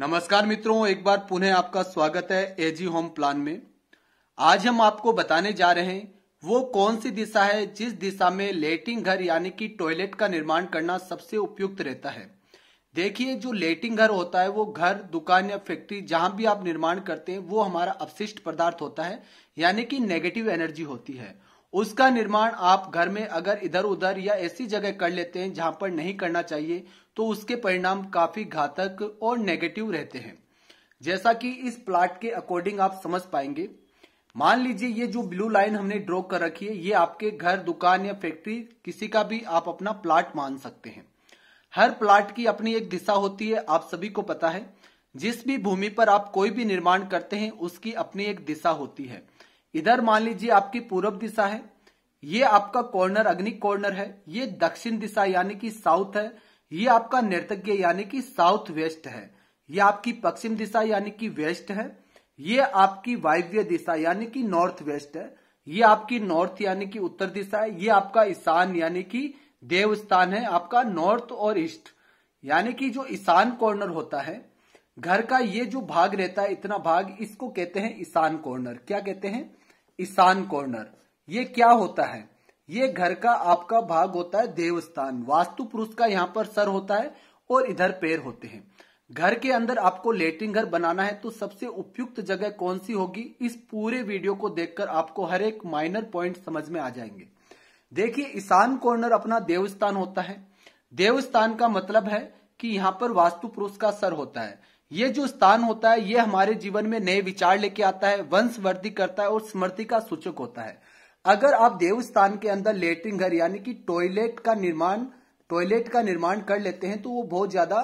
नमस्कार मित्रों एक बार पुनः आपका स्वागत है एजी होम प्लान में आज हम आपको बताने जा रहे हैं वो कौन सी दिशा है जिस दिशा में लेटिंग घर यानी कि टॉयलेट का निर्माण करना सबसे उपयुक्त रहता है देखिए जो लेटिंग घर होता है वो घर दुकान या फैक्ट्री जहां भी आप निर्माण करते हैं वो हमारा अपशिष्ट पदार्थ होता है यानी कि नेगेटिव एनर्जी होती है उसका निर्माण आप घर में अगर इधर उधर या ऐसी जगह कर लेते हैं जहां पर नहीं करना चाहिए तो उसके परिणाम काफी घातक और नेगेटिव रहते हैं जैसा कि इस प्लाट के अकॉर्डिंग आप समझ पाएंगे मान लीजिए ये जो ब्लू लाइन हमने ड्रॉ कर रखी है ये आपके घर दुकान या फैक्ट्री किसी का भी आप अपना प्लाट मान सकते हैं हर प्लाट की अपनी एक दिशा होती है आप सभी को पता है जिस भी भूमि पर आप कोई भी निर्माण करते हैं उसकी अपनी एक दिशा होती है इधर मान लीजिए आपकी पूर्व दिशा है ये आपका कॉर्नर अग्नि कॉर्नर है ये दक्षिण दिशा यानी कि साउथ है ये आपका नर्तज्ञ यानी कि साउथ वेस्ट है ये आपकी पश्चिम दिशा यानी कि वेस्ट है ये आपकी वायव्य दिशा यानी कि नॉर्थ वेस्ट है ये आपकी नॉर्थ यानी कि उत्तर दिशा है ये आपका ईशान यानी कि देव स्थान है आपका नॉर्थ और ईस्ट यानी कि जो ईशान कॉर्नर होता है घर का ये जो भाग रहता है इतना भाग इसको कहते हैं ईशान कॉर्नर क्या कहते हैं ईशान कॉर्नर ये क्या होता है ये घर का आपका भाग होता है देवस्थान वास्तु पुरुष का यहाँ पर सर होता है और इधर पैर होते हैं घर के अंदर आपको लेटरिन घर बनाना है तो सबसे उपयुक्त जगह कौन सी होगी इस पूरे वीडियो को देखकर आपको हर एक माइनर पॉइंट समझ में आ जाएंगे देखिए ईशान कॉर्नर अपना देवस्थान होता है देवस्थान का मतलब है कि यहाँ पर वास्तु पुरुष का सर होता है ये जो स्थान होता है ये हमारे जीवन में नए विचार लेके आता है वंश वर्दी करता है और स्मृति का सूचक होता है अगर आप देवस्थान के अंदर लेटरिन घर यानी कि टॉयलेट का निर्माण टॉयलेट का निर्माण कर लेते हैं तो वो बहुत ज्यादा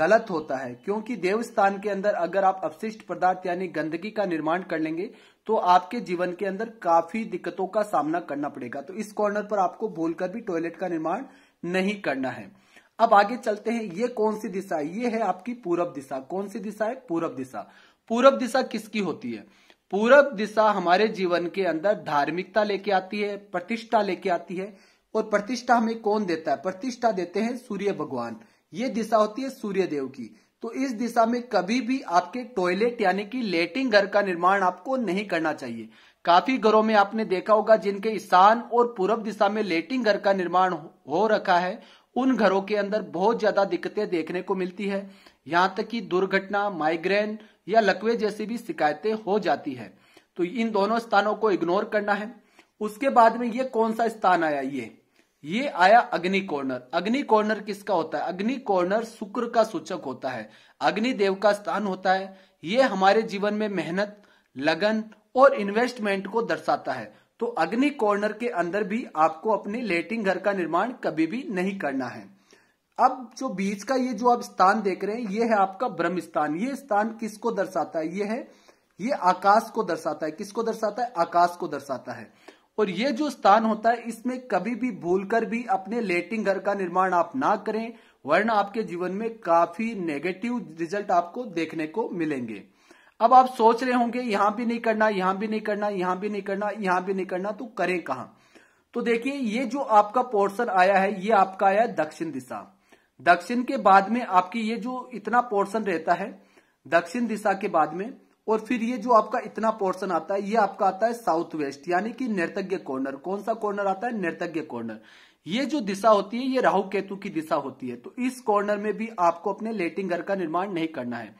गलत होता है क्योंकि देवस्थान के अंदर अगर आप अपशिष्ट पदार्थ यानी गंदगी का निर्माण कर लेंगे तो आपके जीवन के अंदर काफी दिक्कतों का सामना करना पड़ेगा तो इस कॉर्नर पर आपको भूलकर भी टॉयलेट का निर्माण नहीं करना है अब आगे चलते हैं ये कौन सी दिशा है ये है आपकी पूरब दिशा कौन सी दिशा है पूरब दिशा पूरब दिशा किसकी होती है पूरब दिशा हमारे जीवन के अंदर धार्मिकता लेके आती है प्रतिष्ठा लेके आती है और प्रतिष्ठा हमें कौन देता है प्रतिष्ठा देते हैं सूर्य भगवान ये दिशा होती है सूर्य देव की तो इस दिशा में कभी भी आपके टॉयलेट यानी कि लेटिंग घर का निर्माण आपको नहीं करना चाहिए काफी घरों में आपने देखा होगा जिनके ईशान और पूर्व दिशा में लेटिंग घर का निर्माण हो रखा है उन घरों के अंदर बहुत ज्यादा दिक्कतें देखने को मिलती है यहाँ तक कि दुर्घटना माइग्रेन या लकवे जैसी भी शिकायतें हो जाती है तो इन दोनों स्थानों को इग्नोर करना है उसके बाद में ये कौन सा स्थान आया ये ये आया अग्नि कॉर्नर अग्नि कॉर्नर किसका होता है अग्नि कॉर्नर शुक्र का सूचक होता है अग्निदेव का स्थान होता है ये हमारे जीवन में मेहनत लगन और इन्वेस्टमेंट को दर्शाता है तो अग्नि कॉर्नर के अंदर भी आपको अपने लेटिंग घर का निर्माण कभी भी नहीं करना है अब जो बीच का ये जो आप स्थान देख रहे हैं ये है आपका ब्रह्म स्थान ये स्थान किसको दर्शाता है ये है ये आकाश को दर्शाता है किसको दर्शाता है आकाश को दर्शाता है और ये जो स्थान होता है इसमें कभी भी भूलकर भी अपने लेटिंग घर का निर्माण आप ना करें वरना आपके जीवन में काफी नेगेटिव रिजल्ट आपको देखने को मिलेंगे अब आप सोच रहे होंगे यहां भी नहीं करना यहां भी नहीं करना यहां भी नहीं करना यहां भी नहीं करना तो करें कहा तो देखिए ये जो आपका पोर्शन आया है ये आपका आया दक्षिण दिशा दक्षिण के बाद में आपकी ये जो इतना पोर्शन रहता है दक्षिण दिशा के बाद में और फिर ये जो आपका इतना पोर्शन आता है ये आपका आता है साउथ वेस्ट यानी कि नृतज्ञ कॉर्नर कौन सा कॉर्नर आता है नृतज्ञ कॉर्नर ये जो दिशा होती है ये राहु केतु की दिशा होती है तो इस कॉर्नर में भी आपको अपने लेटिंग घर का निर्माण नहीं करना है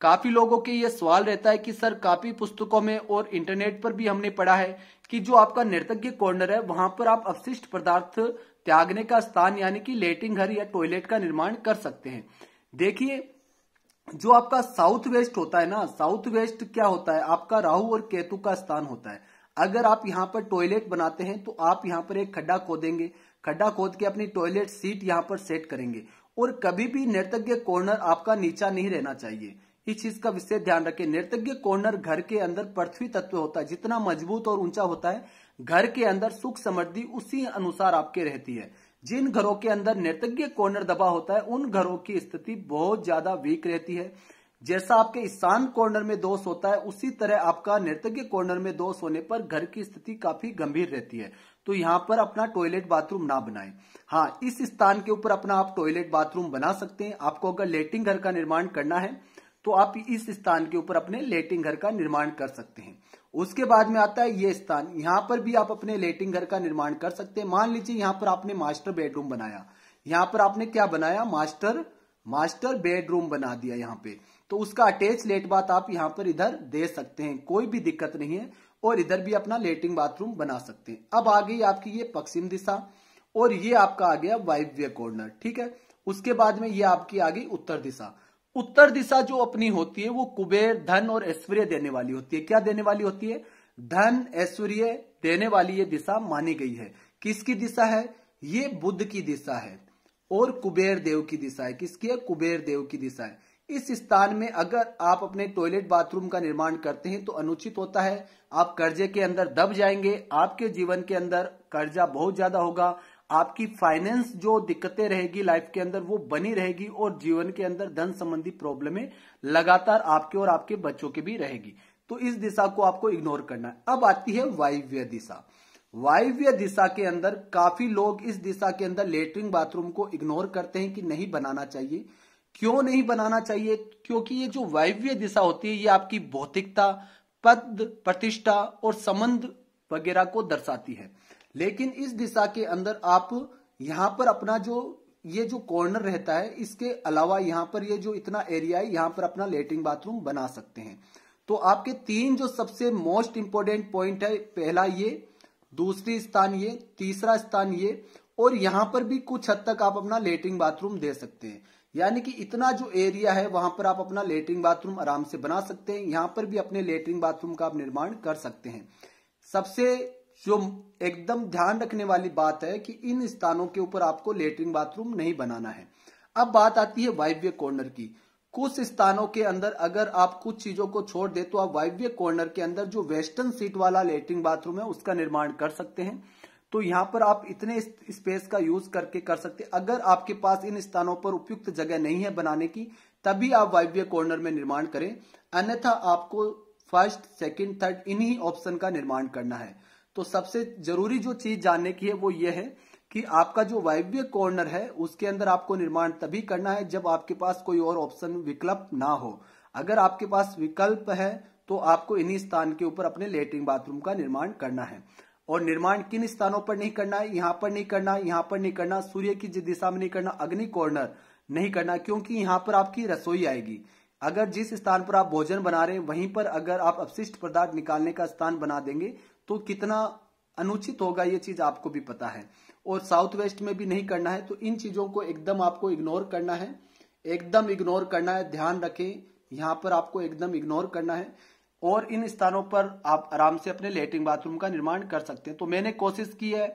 काफी लोगों के ये सवाल रहता है कि सर काफी पुस्तकों में और इंटरनेट पर भी हमने पढ़ा है कि जो आपका नृतज्ञ कॉर्नर है वहां पर आप अवशिष्ट पदार्थ त्यागने का स्थान यानी कि लेटिंग घर या टॉयलेट का निर्माण कर सकते हैं देखिए जो आपका साउथ वेस्ट होता है ना साउथ वेस्ट क्या होता है आपका राहु और केतु का स्थान होता है अगर आप यहाँ पर टॉयलेट बनाते हैं तो आप यहाँ पर एक खड्डा खोदेंगे खड्डा खोद के अपनी टॉयलेट सीट यहाँ पर सेट करेंगे और कभी भी नृतज्ञ कॉर्नर आपका नीचा नहीं रहना चाहिए इस चीज का विशेष ध्यान रखें नृतज्ञ कॉर्नर घर के अंदर पृथ्वी तत्व होता है जितना मजबूत और ऊंचा होता है घर के अंदर सुख समृद्धि उसी अनुसार आपके रहती है जिन घरों के अंदर नृतज्ञ कॉर्नर दबा होता है उन घरों की स्थिति बहुत ज्यादा वीक रहती है जैसा आपके ईशान कॉर्नर में दोष होता है उसी तरह आपका नृतज्ञ कॉर्नर में दोष होने पर घर की स्थिति काफी गंभीर रहती है तो यहाँ पर अपना टॉयलेट बाथरूम ना बनाएं हाँ इस स्थान के ऊपर अपना आप टॉयलेट बाथरूम बना सकते हैं आपको अगर लेटिंग घर का निर्माण करना है तो आप इस स्थान के ऊपर अपने लेटिंग घर का निर्माण कर सकते हैं उसके बाद में आता है ये स्थान यहाँ पर भी आप अपने लेटिंग घर का निर्माण कर सकते हैं मान लीजिए यहाँ पर आपने मास्टर बेडरूम बनाया यहाँ पर आपने क्या बनाया मास्टर मास्टर बेडरूम बना दिया यहाँ पे तो उसका अटैच लेट बात आप यहाँ पर इधर दे सकते हैं कोई भी दिक्कत नहीं है और इधर भी अपना लेटिंग बाथरूम बना सकते हैं अब आ गई आपकी ये पश्चिम दिशा और ये आपका आ गया वाइव्य कॉर्नर ठीक है उसके बाद में ये आपकी आ गई उत्तर दिशा उत्तर दिशा जो अपनी होती है वो कुबेर धन और ऐश्वर्य देने वाली होती है क्या देने वाली होती है धन ऐश्वर्य देने वाली ये दिशा मानी गई है किसकी दिशा है ये बुद्ध की दिशा है और कुबेर देव की दिशा है किसकी है कुबेर देव की दिशा है इस स्थान में अगर आप अपने टॉयलेट बाथरूम का निर्माण करते हैं तो अनुचित होता है आप कर्जे के अंदर दब जाएंगे आपके जीवन के अंदर कर्जा बहुत ज्यादा होगा आपकी फाइनेंस जो दिक्कतें रहेगी लाइफ के अंदर वो बनी रहेगी और जीवन के अंदर धन संबंधी प्रॉब्लमें लगातार आपके और आपके बच्चों के भी रहेगी तो इस दिशा को आपको इग्नोर करना है अब आती है वायव्य दिशा वायव्य दिशा के अंदर काफी लोग इस दिशा के अंदर लेटरिन बाथरूम को इग्नोर करते हैं कि नहीं बनाना चाहिए क्यों नहीं बनाना चाहिए क्योंकि ये जो वायव्य दिशा होती है ये आपकी भौतिकता पद प्रतिष्ठा और संबंध वगैरह को दर्शाती है लेकिन इस दिशा के अंदर आप यहां पर अपना जो ये जो कॉर्नर रहता है इसके अलावा यहां पर ये जो इतना एरिया है यहां पर अपना लेटरिन बाथरूम बना सकते हैं तो आपके तीन जो सबसे मोस्ट इंपॉर्टेंट पॉइंट है पहला ये दूसरी स्थान ये तीसरा स्थान ये और यहां पर भी कुछ हद तक आप अपना लेटरिन बाथरूम दे सकते हैं यानी कि इतना जो एरिया है वहां पर आप अपना लेटरिन बाथरूम आराम से बना सकते हैं यहां पर भी अपने लेटरिन बाथरूम का आप निर्माण कर सकते हैं सबसे जो एकदम ध्यान रखने वाली बात है कि इन स्थानों के ऊपर आपको लेटरिन बाथरूम नहीं बनाना है अब बात आती है वाइव्य कॉर्नर की कुछ स्थानों के अंदर अगर आप कुछ चीजों को छोड़ दे तो आप वाइव्य कॉर्नर के अंदर जो वेस्टर्न सीट वाला लेटरिन बाथरूम है उसका निर्माण कर सकते हैं तो यहाँ पर आप इतने स्पेस का यूज करके कर सकते अगर आपके पास इन स्थानों पर उपयुक्त जगह नहीं है बनाने की तभी आप वाइव्य कॉर्नर में निर्माण करें अन्यथा आपको फर्स्ट सेकंड थर्ड इन्हीं ऑप्शन का निर्माण करना है तो सबसे जरूरी जो चीज जानने की है वो ये है कि आपका जो वायव्य कॉर्नर है उसके अंदर आपको निर्माण तभी करना है जब आपके पास कोई और ऑप्शन विकल्प ना हो अगर आपके पास विकल्प है तो आपको इन्हीं स्थान के ऊपर अपने लेटरिन बाथरूम का निर्माण करना है और निर्माण किन स्थानों पर नहीं करना है यहां पर नहीं करना यहां पर नहीं करना सूर्य की जिस दिशा में नहीं करना अग्नि कॉर्नर नहीं करना क्योंकि यहां पर आपकी रसोई आएगी अगर जिस स्थान पर आप भोजन बना रहे हैं वहीं पर अगर आप अपशिष्ट पदार्थ निकालने का स्थान बना देंगे तो कितना अनुचित होगा ये चीज आपको भी पता है और साउथ वेस्ट में भी नहीं करना है तो इन चीजों को एकदम आपको इग्नोर करना है एकदम इग्नोर करना है ध्यान रखें यहाँ पर आपको एकदम इग्नोर करना है और इन स्थानों पर आप आराम से अपने लेटरिन बाथरूम का निर्माण कर सकते हैं तो मैंने कोशिश की है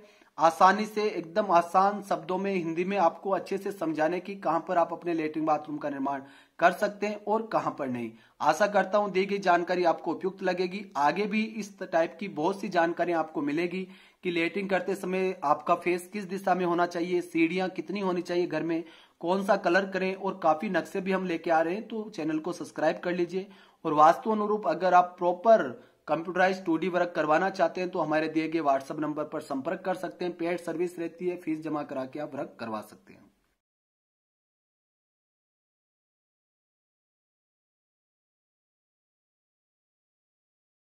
आसानी से एकदम आसान शब्दों में हिंदी में आपको अच्छे से समझाने की कहां पर आप अपने लेटरिन बाथरूम का निर्माण कर सकते हैं और कहां पर नहीं आशा करता हूं दी गई जानकारी आपको उपयुक्त लगेगी आगे भी इस टाइप की बहुत सी जानकारी आपको मिलेगी कि लेटिंग करते समय आपका फेस किस दिशा में होना चाहिए सीढ़ियां कितनी होनी चाहिए घर में कौन सा कलर करें और काफी नक्शे भी हम लेके आ रहे हैं तो चैनल को सब्सक्राइब कर लीजिए और वास्तु अनुरूप अगर आप प्रॉपर कंप्यूटराइज टू वर्क करवाना चाहते हैं तो हमारे दिए गए व्हाट्सएप नंबर पर संपर्क कर सकते हैं पेड सर्विस रहती है फीस जमा करा के आप वर्क करवा सकते हैं